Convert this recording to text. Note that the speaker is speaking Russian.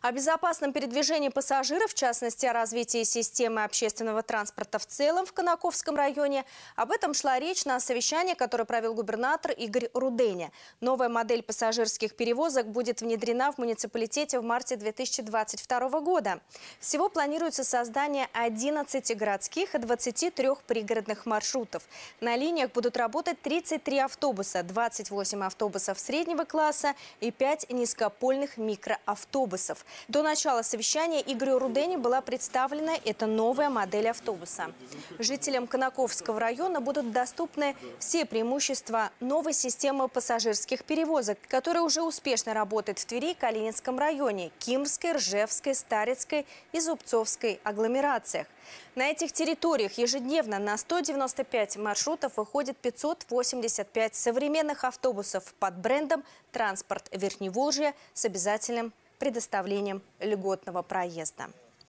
О безопасном передвижении пассажиров, в частности, о развитии системы общественного транспорта в целом в Конаковском районе, об этом шла речь на совещании, которое провел губернатор Игорь Руденя. Новая модель пассажирских перевозок будет внедрена в муниципалитете в марте 2022 года. Всего планируется создание 11 городских и 23 пригородных маршрутов. На линиях будут работать 33 автобуса, 28 автобусов среднего класса и 5 низкопольных микроавтобусов. До начала совещания Игорю Рудени была представлена эта новая модель автобуса. Жителям Конаковского района будут доступны все преимущества новой системы пассажирских перевозок, которая уже успешно работает в Твери и Калининском районе, Кимской, Ржевской, Старицкой и Зубцовской агломерациях. На этих территориях ежедневно на 195 маршрутов выходит 585 современных автобусов под брендом «Транспорт Верхневолжья» с обязательным предоставлением льготного проезда.